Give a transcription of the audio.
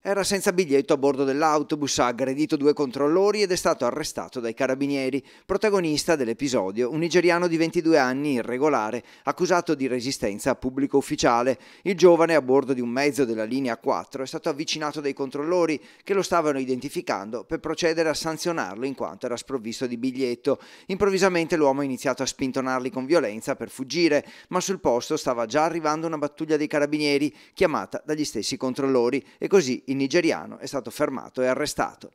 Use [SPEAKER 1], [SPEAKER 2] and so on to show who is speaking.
[SPEAKER 1] Era senza biglietto a bordo dell'autobus, ha aggredito due controllori ed è stato arrestato dai carabinieri. Protagonista dell'episodio, un nigeriano di 22 anni, irregolare, accusato di resistenza a pubblico ufficiale. Il giovane, a bordo di un mezzo della linea 4, è stato avvicinato dai controllori che lo stavano identificando per procedere a sanzionarlo in quanto era sprovvisto di biglietto. Improvvisamente l'uomo ha iniziato a spintonarli con violenza per fuggire, ma sul posto stava già arrivando una battaglia dei carabinieri chiamata dagli stessi controllori e così il nigeriano è stato fermato e arrestato.